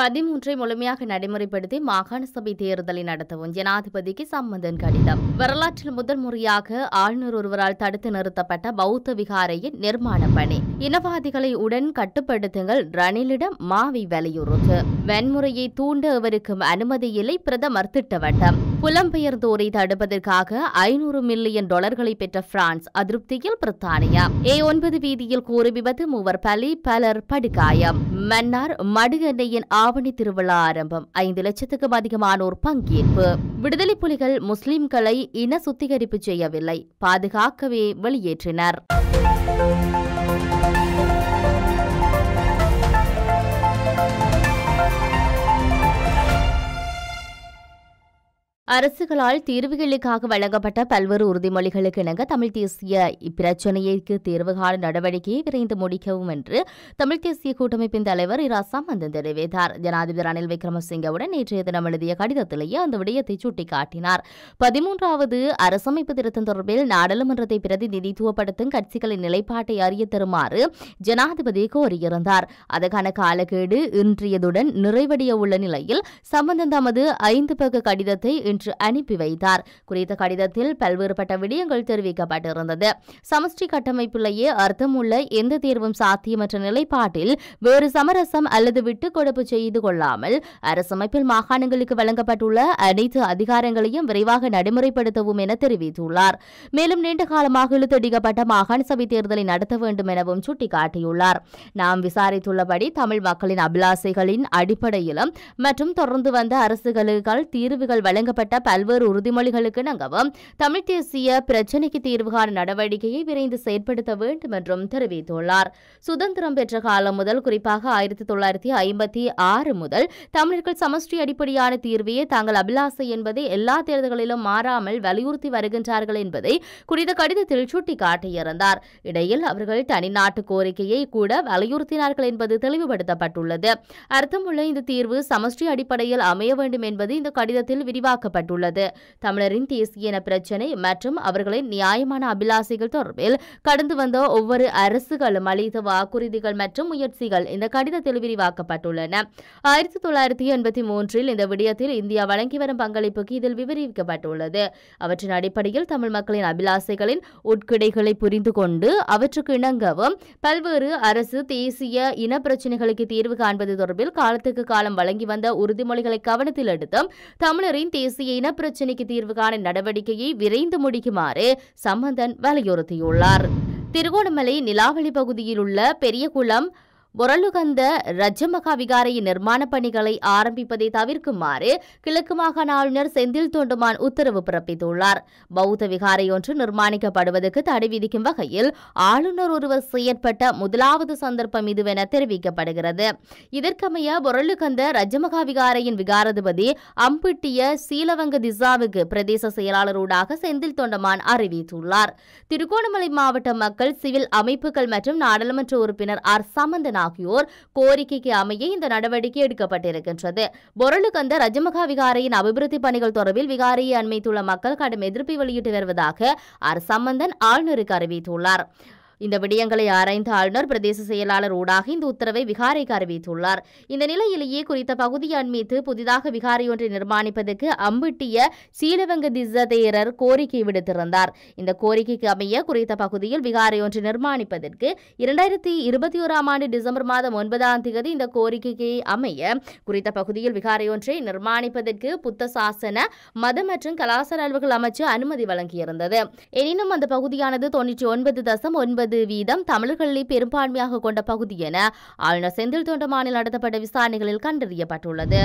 பதிமூன்றை முழுமையாக நடைமுறைப்படுத்தி மாகாண சபை தேர்தலை நடத்தவும் ஜனாதிபதிக்கு சம்பந்தன் கடிதம் வரலாற்றில் முதல் முறையாக ஆளுநர் ஒருவரால் தடுத்து நிறுத்தப்பட்ட பௌத்த விகாரையின் நிர்மாண பணி இனவாதிகளை உடன் கட்டுப்படுத்துங்கள் ரணிலிடம் மாவி வலியுறுத்து வன்முறையை தூண்ட இவருக்கும் அனுமதி இல்லை பிரதமர் திட்டவட்டம் புலம்பெயர்ந்தோரை தடுப்பதற்காக ஐநூறு மில்லியன் டாலர்களை பெற்ற பிரான்ஸ் அதிருப்தியில் பிரித்தானியா ஏ ஒன்பது வீதியில் கூறு விபத்து மூவர் பலி பலர் படுகாயம் மன்னார் மடுகண்டையின் ஆவணி திருவிழா ஆரம்பம் ஐந்து லட்சத்துக்கும் அதிகமானோர் பங்கேற்பு விடுதலை புலிகள் முஸ்லிம்களை இன சுத்திகரிப்பு செய்யவில்லை பாதுகாக்கவே வெளியேற்றினர் அரசுகளால் தீர்வுகளுக்காக வழங்கப்பட்ட பல்வேறு உறுதிமொழிகளுக்கு இணங்க தமிழ் தேசிய இப்பிரச்சினைக்கு தீர்வுகால நடவடிக்கையை விரைந்து முடிக்கவும் என்று தமிழ் தேசிய கூட்டமைப்பின் தலைவர் இராசாம் அந்த தெரிவித்தார் ஜனாதிபதி ரணில் விக்ரமசிங்கவுடன் நேற்றைய தினம் எழுதிய கடிதத்திலேயே அந்த விடயத்தை சுட்டிக்காட்டினார் பதிமூன்றாவது அரசமைப்பு திருத்தம் தொடர்பில் நாடாளுமன்றத்தை பிரதிநிதித்துவப்படுத்தும் கட்சிகளின் நிலைப்பாட்டை அறிய தருமாறு ஜனாதிபதி கோரியிருந்தார் அதற்கான காலக்கேடு இன்றியதுடன் நிறைவடைய உள்ள நிலையில் சம்பந்தம் தமது ஐந்து பக்க கடிதத்தை என்று அனுப்பி வைத்தார் குறித்த கடிதத்தில் பல்வேறுபட்ட விடயங்கள் தெரிவிக்கப்பட்டிருந்தது சமஷ்டி கட்டமைப்பிலேயே அர்த்தமுள்ள எந்த தேர்வும் சாத்தியமற்ற நிலைப்பாட்டில் வேறு சமரசம் அல்லது விட்டுக் கொடுப்பு செய்து கொள்ளாமல் அரசமைப்பில் மாகாணங்களுக்கு வழங்கப்பட்டுள்ள அனைத்து அதிகாரங்களையும் விரைவாக நடைமுறைப்படுத்தவும் என தெரிவித்துள்ளார் மேலும் நீண்ட காலமாக இழுத்தடிக்கப்பட்ட மாகாண சபை தேர்தலை நடத்த வேண்டும் எனவும் சுட்டிக்காட்டியுள்ளார் நாம் விசாரித்துள்ளபடி தமிழ் மக்களின் அபிலாசைகளின் அடிப்படையிலும் மற்றும் தொடர்ந்து வந்த அரசுகளுக்கால் தீர்வுகள் வழங்கப்பட்ட வழங்கப்பட்ட பல்வேறு உறுதிமொழிகளுக்கு இணங்கவும் தமிழ் தேசிய பிரச்சினைக்கு தீர்வு காண நடவடிக்கையை விரைந்து செயற்படுத்த வேண்டும் என்றும் தெரிவித்துள்ளார் சுதந்திரம் பெற்ற காலம் முதல் குறிப்பாக ஆயிரத்தி தொள்ளாயிரத்தி ஐம்பத்தி ஆறு முதல் தமிழர்கள் சமஷ்டி அடிப்படையான தீர்வையே தாங்கள் அபிலாசை என்பதை எல்லா தேர்தல்களிலும் மாறாமல் வலியுறுத்தி வருகின்றார்கள் என்பதை குறித்த கடிதத்தில் சுட்டிக்காட்டியிருந்தார் இடையில் அவர்கள் தனிநாட்டு கோரிக்கையை கூட வலியுறுத்தினார்கள் என்பது தெளிவுபடுத்தப்பட்டுள்ளது அர்த்தமுள்ள இந்த தீர்வு சமஷ்டி அடிப்படையில் அமைய வேண்டும் என்பது இந்த கடிதத்தில் விரிவாக்க தெரிவிக்கப்பட்டுள்ளது தமிழரின் தேசிய இன பிரச்சினை மற்றும் அவர்களின் நியாயமான அபிலாசைகள் தொடர்பில் கடந்து வந்த ஒவ்வொரு அரசுகளும் அளித்த வாக்குறுதிகள் மற்றும் முயற்சிகள் இந்த கடிதத்தில் விரிவாக்கப்பட்டுள்ளன ஆயிரத்தி தொள்ளாயிரத்தி எண்பத்தி மூன்றில் இந்த விடயத்தில் இந்தியா வழங்கி வரும் பங்களிப்புக்கு இதில் விவரிக்கப்பட்டுள்ளது அவற்றின் அடிப்படையில் தமிழ் மக்களின் அபிலாசைகளின் உட்கிடைகளை புரிந்து கொண்டு அவற்றுக்கு இணங்கவும் பல்வேறு அரசு தேசிய இன பிரச்சினைகளுக்கு தீர்வு காண்பது தொடர்பில் காலத்துக்கு காலம் வழங்கி வந்த உறுதிமொழிகளை கவனத்தில் எடுத்தும் தமிழரின் தேசிய தேசிய இனப்பிரச்சினைக்கு தீர்வு காண நடவடிக்கையை விரைந்து முடிக்குமாறு சம்பந்தன் வலியுறுத்தியுள்ளார் திருகோணமலை நிலாவளி பகுதியில் உள்ள பெரியகுளம் முரளுகந்த ரஜமகா விகாரையின் நிர்மாண பணிகளை ஆரம்பிப்பதை தவிர்க்குமாறு கிழக்கு மாகாண ஆளுநர் செந்தில் தோண்டுமான் உத்தரவு பிறப்பித்துள்ளார் பௌத்த விகாரை ஒன்று நிர்மாணிக்கப்படுவதற்கு தடை விதிக்கும் வகையில் ஆளுநர் ஒருவர் செயற்பட்ட முதலாவது சந்தர்ப்பம் இதுவென தெரிவிக்கப்படுகிறது இதற்கமைய முரளுகந்த ரஜமகா விகாரையின் விகாரதிபதி அம்பிட்டிய சீலவங்க திசாவுக்கு பிரதேச செயலாளரூடாக செந்தில் தொண்டமான் அறிவித்துள்ளார் திருகோணமலை மாவட்ட மக்கள் சிவில் அமைப்புகள் மற்றும் நாடாளுமன்ற உறுப்பினர் ஆர் சமந்தனா ஆகியோர் கோரிக்கைக்கு அமைய இந்த நடவடிக்கை எடுக்கப்பட்டிருக்கின்றது பொருளுக்கந்த ரஜமகா விகாரையின் அபிவிருத்தி பணிகள் தொடர்பில் விகாரையை அண்மைத்துள்ள மக்கள் கடும் எதிர்ப்பை வெளியிட்டு வருவதாக அர் சம்பந்தன் ஆளுநருக்கு அறிவித்துள்ளார் இந்த விடயங்களை ஆராய்ந்த ஆளுநர் பிரதேச செயலாளர் ஊடாக இந்த உத்தரவை விகாரைக்கு அறிவித்துள்ளார் இந்த நிலையிலேயே குறித்த பகுதியான் மீது புதிதாக விகாரை ஒன்றை நிர்மாணிப்பதற்கு அம்பிட்டிய சீலவங்க திசதேரர் கோரிக்கை விடுத்திருந்தார் இந்த கோரிக்கைக்கு அமைய குறித்த பகுதியில் விகாரை ஒன்றை நிர்மாணிப்பதற்கு இரண்டாயிரத்தி இருபத்தி ஓராம் ஆண்டு டிசம்பர் மாதம் ஒன்பதாம் தேதி இந்த கோரிக்கைக்கு அமைய குறித்த பகுதியில் விகாரை ஒன்றை நிர்மாணிப்பதற்கு புத்த சாசன மத மற்றும் கலாச்சார அலுவல்கள் அமைச்சு அனுமதி வழங்கியிருந்தது எனினும் அந்த பகுதியானது தொன்னூற்றி ஒன்பது தசம் ஒன்பது ஐம்பது வீதம் தமிழர்களை பெரும்பான்மையாக கொண்ட பகுதி என ஆளுநர் செந்தில் தொண்டமானில் நடத்தப்பட்ட விசாரணைகளில் கண்டறியப்பட்டுள்ளது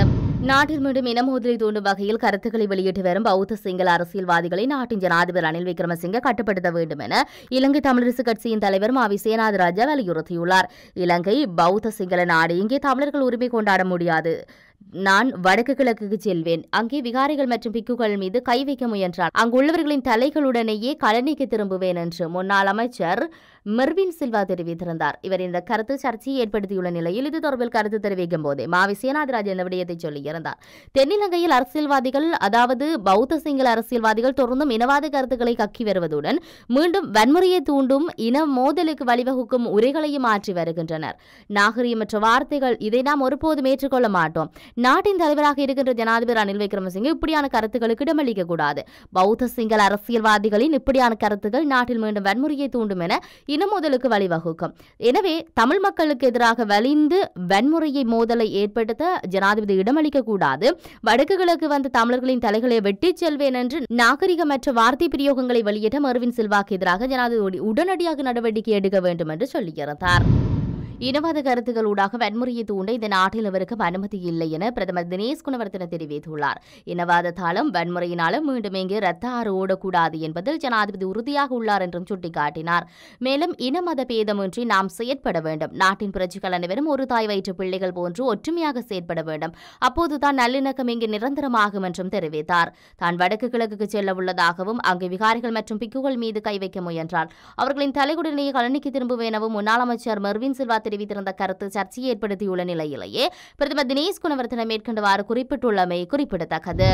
நாட்டில் மீண்டும் இனமோதலை தூண்டும் வகையில் கருத்துக்களை வெளியிட்டு வரும் பௌத்த சிங்கள அரசியல்வாதிகளை நாட்டின் ஜனாதிபதி ரணில் விக்ரமசிங்கே கட்டுப்படுத்த வேண்டும் என இலங்கை தமிழரசு கட்சியின் தலைவர் மாவி சேனாதிராஜா வலியுறுத்தியுள்ளார் இலங்கை பௌத்த சிங்கள நாடு இங்கே தமிழர்கள் உரிமை கொண்டாட முடியாது நான் வடக்கு கிழக்குக்கு செல்வேன் அங்கே விகாரிகள் மற்றும் பிக்குகள் மீது கை வைக்க முயன்றார் அங்குள்ளவர்களின் தலைகளுடனேயே கழனிக்கு திரும்புவேன் என்று முன்னாள் அமைச்சர் மெர்வின் சில்வா தெரிவித்திருந்தார் இவர் இந்த கருத்து சர்ச்சையை ஏற்படுத்தியுள்ள நிலையில் இது தொடர்பில் கருத்து தெரிவிக்கும் போதே மாவி சேனாதிராஜ் இந்த விடயத்தை சொல்லியிருந்தார் தென்னிலங்கையில் அரசியல்வாதிகள் அதாவது பௌத்த சிங்கள அரசியல்வாதிகள் தொடர்ந்தும் இனவாத கருத்துக்களை கக்கி வருவதுடன் மீண்டும் வன்முறையை தூண்டும் இன மோதலுக்கு வழிவகுக்கும் உரைகளையும் மாற்றி வருகின்றனர் நாகரீகமற்ற வார்த்தைகள் இதை நாம் ஒருபோதும் ஏற்றுக்கொள்ள மாட்டோம் நாட்டின் தலைவராக இருக்கின்ற ஜனாதிபதி ரணில் விக்ரமசிங்கே இப்படியான கருத்துக்களுக்கு இடமளிக்க கூடாது பௌத்த சிங்கள அரசியல்வாதிகளின் இப்படியான கருத்துக்கள் நாட்டில் மீண்டும் வன்முறையை தூண்டும் என இனமோதலுக்கு வழிவகுக்கும் எனவே தமிழ் மக்களுக்கு எதிராக வலிந்து வன்முறையை மோதலை ஏற்படுத்த ஜனாதிபதி இடமளிக்க கூடாது வடக்கு கிழக்கு வந்த தமிழர்களின் தலைகளை வெட்டி செல்வேன் என்று நாகரிகமற்ற வார்த்தை பிரயோகங்களை வெளியிட்ட மருவின் செல்வாக்கு எதிராக ஜனாதிபதி உடனடியாக நடவடிக்கை எடுக்க வேண்டும் என்று சொல்லியிருந்தார் இனவாத ஊடாக வன்முறையை தூண்ட இந்த நாட்டில் அவருக்கு அனுமதி இல்லை என பிரதமர் தினேஷ் குணவர்த்தன தெரிவித்துள்ளார் இனவாத தாளம் வன்முறையினாலும் மீண்டும் இங்கு ரத்த ஆறு ஓடக்கூடாது என்பதில் ஜனாதிபதி உறுதியாக உள்ளார் என்றும் சுட்டிக்காட்டினார் மேலும் இன மத பேதமின்றி நாம் செயற்பட வேண்டும் நாட்டின் புரட்சிகள் அனைவரும் ஒரு தாய் வயிற்று பிள்ளைகள் போன்று ஒற்றுமையாக செயற்பட வேண்டும் அப்போதுதான் நல்லிணக்கம் இங்கு நிரந்தரமாகும் என்றும் தெரிவித்தார் தான் வடக்கு கிழக்குக்கு செல்ல உள்ளதாகவும் அங்கு விகாரிகள் மற்றும் பிக்குகள் மீது கை வைக்க முயன்றார் அவர்களின் தலைகுடனையே கலனிக்கு திரும்புவேனவும் முன்னாள் அமைச்சர் மெர்வின் சில்வா தெரிவித்திருந்த கருத்து சர்ச்சையை ஏற்படுத்தியுள்ள நிலையிலேயே பிரதமர் தினேஷ் குணவர்த்தன மேற்கொண்டவாறு குறிப்பிட்டுள்ளமை குறிப்பிடத்தக்கது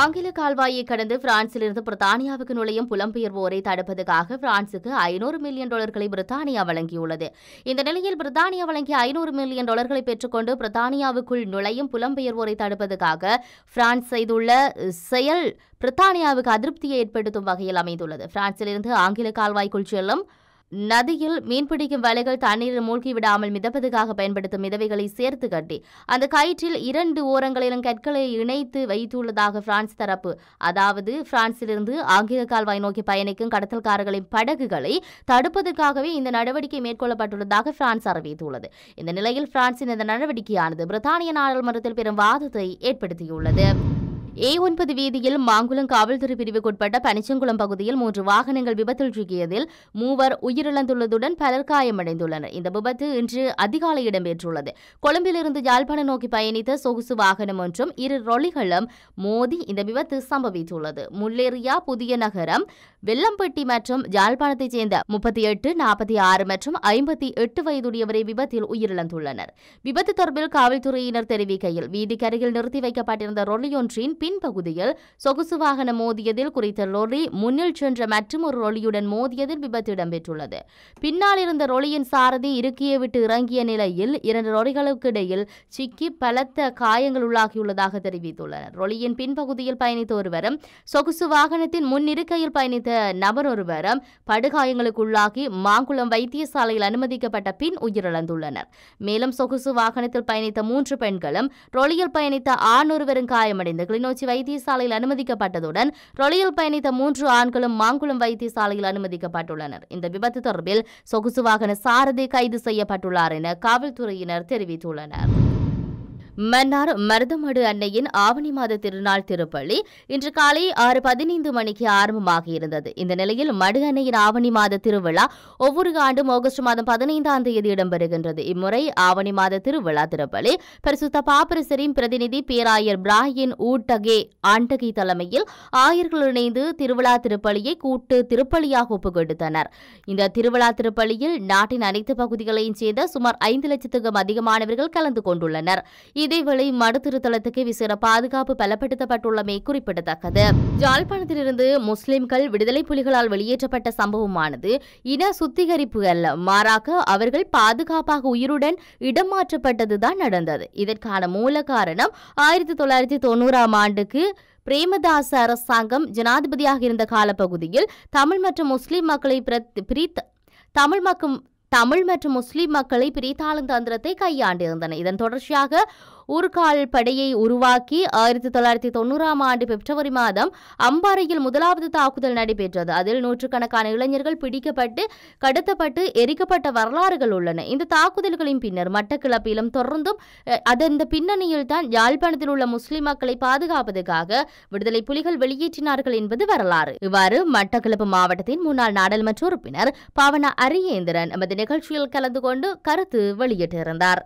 ஆங்கில கால்வாயை கடந்து பிரான்சிலிருந்து பிரித்தானியாவுக்கு நுழையும் புலம்பெயர்வோரை தடுப்பதற்காக பிரான்சுக்கு ஐநூறு மில்லியன் டாலர்களை பிரித்தானியா வழங்கியுள்ளது இந்த நிலையில் பிரித்தானியா வழங்கிய ஐநூறு மில்லியன் டாலர்களை பெற்றுக்கொண்டு பிரித்தானியாவுக்குள் நுழையும் புலம்பெயர்வோரை தடுப்பதற்காக பிரான்ஸ் செய்துள்ள செயல் பிரித்தானியாவுக்கு அதிருப்தியை ஏற்படுத்தும் வகையில் அமைந்துள்ளது பிரான்சிலிருந்து ஆங்கில கால்வாய்க்குள் செல்லும் நதியில் மீன்பிடிக்கும் வலைகள் தண்ணீரில் மூழ்கிவிடாமல் மிதப்பதுக்காக பயன்படுத்தும் மிதவைகளை சேர்த்து கட்டி அந்த கயிற்றில் இரண்டு ஓரங்களிலும் கற்களை இணைத்து வைத்துள்ளதாக பிரான்ஸ் தரப்பு அதாவது பிரான்சிலிருந்து ஆங்கில கால்வாய் நோக்கி பயணிக்கும் கடத்தல்காரர்களின் படகுகளை தடுப்பதற்காகவே இந்த நடவடிக்கை மேற்கொள்ளப்பட்டுள்ளதாக பிரான்ஸ் அறிவித்துள்ளது இந்த நிலையில் பிரான்சின் இந்த நடவடிக்கையானது பிரித்தானிய நாடாளுமன்றத்தில் பெரும் வாதத்தை ஏற்படுத்தியுள்ளது ஏ ஒன்பது வீதியில் மாங்குளம் காவல்துறை பிரிவுக்குட்பட்ட பனிச்சங்குளம் பகுதியில் மூன்று வாகனங்கள் விபத்தில் சிக்கியதில் மூவர் உயிரிழந்துள்ளதுடன் பலர் காயமடைந்துள்ளனர் இந்த விபத்து இன்று அதிகாலை இடம்பெற்றுள்ளது கொழும்பிலிருந்து யாழ்ப்பாணம் நோக்கி பயணித்த சொகுசு வாகனம் ஒன்றும் இரு ரொலிகளும் மோதி இந்த விபத்து சம்பவித்துள்ளது முல்லேரியா புதிய நகரம் வெள்ளம்பட்டி மற்றும் யாழ்ப்பாணத்தைச் சேர்ந்த முப்பத்தி எட்டு நாற்பத்தி ஆறு மற்றும் ஐம்பத்தி எட்டு வயதுடையவரை விபத்தில் உயிரிழந்துள்ளனர் விபத்து தொடர்பில் காவல்துறையினர் தெரிவிக்கையில் வீதிக்கருகில் நிறுத்தி வைக்கப்பட்டிருந்த ரொலியொன்றின் பின்பகுதியில் சொகுசு வாகனம் மோதியதில் குறித்த லொரி முன்னில் சென்ற மற்றொரு ரொலியுடன் மோதியதில் விபத்து இடம்பெற்றுள்ளது பின்னால் இருந்த ரொலியின் சாரதி இறுக்கியை விட்டு இறங்கிய நிலையில் இரண்டு ரொலிகளுக்கு இடையில் சிக்கி பலத்த காயங்கள் உள்ளாகியுள்ளதாக தெரிவித்துள்ளனர் ரொலியின் பின்பகுதியில் பயணித்த ஒருவரும் சொகுசு வாகனத்தின் முன் இருக்கையில் பயணித்த நபர் ஒருவரும் படுகாயங்களுக்குள்ளாகி மாங்குளம் வைத்தியசாலையில் அனுமதிக்கப்பட்ட பின் உயிரிழந்துள்ளனர் மேலும் சொகுசு வாகனத்தில் பயணித்த மூன்று பெண்களும் ரொலியில் பயணித்த ஆண் ஒருவரும் காயமடைந்து கிளிநொச்சி கிளிநொச்சி வைத்தியசாலையில் அனுமதிக்கப்பட்டதுடன் ரொலியில் பயணித்த மூன்று ஆண்களும் மாங்குளம் வைத்தியசாலையில் அனுமதிக்கப்பட்டுள்ளனர் இந்த விபத்து தொடர்பில் சொகுசு வாகன சாரதி கைது செய்யப்பட்டுள்ளார் என காவல்துறையினர் தெரிவித்துள்ளனர் மன்னார் மருதமடு அன்னையின் ஆவணி மாத திருநாள் திருப்பள்ளி இன்று காலை ஆறு பதினைந்து மணிக்கு ஆரம்பமாக இருந்தது இந்த நிலையில் மடு அன்னையின் ஆவணி மாத திருவிழா ஒவ்வொரு ஆண்டும் ஆகஸ்ட் மாதம் பதினைந்தாம் தேதி இடம்பெறுகின்றது இம்முறை ஆவணி மாத திருவிழா திருப்பள்ளி பரிசுத்த பாப்பரசரின் பிரதிநிதி பேராயர் பிராயின் ஊட்டகே ஆண்டகி தலைமையில் ஆயர்கள் இணைந்து திருவிழா திருப்பலியை கூட்டு திருப்பலியாக ஒப்புக்கொடுத்தனர் இந்த திருவிழா திருப்பலியில் நாட்டின் அனைத்து பகுதிகளையும் சேர்ந்த சுமார் ஐந்து லட்சத்துக்கும் அதிகமானவர்கள் கலந்து கொண்டுள்ளனர் இதேவேளை மடுத்திருத்தலத்துக்கு விசேட பாதுகாப்பு பலப்படுத்தப்பட்டுள்ளமை குறிப்பிடத்தக்கது யாழ்ப்பாணத்திலிருந்து முஸ்லிம்கள் விடுதலை புலிகளால் வெளியேற்றப்பட்ட சம்பவமானது இன சுத்திகரிப்பு அல்ல மாறாக அவர்கள் பாதுகாப்பாக உயிருடன் இடமாற்றப்பட்டதுதான் நடந்தது இதற்கான மூல காரணம் ஆயிரத்தி தொள்ளாயிரத்தி தொண்ணூறாம் ஆண்டுக்கு பிரேமதாச அரசாங்கம் ஜனாதிபதியாக இருந்த காலப்பகுதியில் தமிழ் மற்றும் முஸ்லிம் மக்களை பிரித் தமிழ் மக்கள் தமிழ் மற்றும் முஸ்லிம் மக்களை பிரித்தாளும் தந்திரத்தை கையாண்டிருந்தன இதன் தொடர்ச்சியாக ஊர்கால் படையை உருவாக்கி ஆயிரத்தி தொள்ளாயிரத்தி தொண்ணூறாம் ஆண்டு பிப்ரவரி மாதம் அம்பாறையில் முதலாவது தாக்குதல் நடைபெற்றது அதில் நூற்றுக்கணக்கான இளைஞர்கள் பிடிக்கப்பட்டு கடத்தப்பட்டு எரிக்கப்பட்ட வரலாறுகள் உள்ளன இந்த தாக்குதல்களின் பின்னர் மட்டக்கிளப்பிலும் தொடர்ந்தும் அதன் பின்னணியில் தான் யாழ்ப்பாணத்தில் உள்ள முஸ்லிம் மக்களை பாதுகாப்பதற்காக விடுதலை புலிகள் வெளியேற்றினார்கள் என்பது வரலாறு இவ்வாறு மட்டக்களப்பு மாவட்டத்தின் முன்னாள் நாடாளுமன்ற உறுப்பினர் பாவனா அரியேந்திரன் எமது நிகழ்ச்சியில் கலந்து கொண்டு கருத்து வெளியிட்டிருந்தார்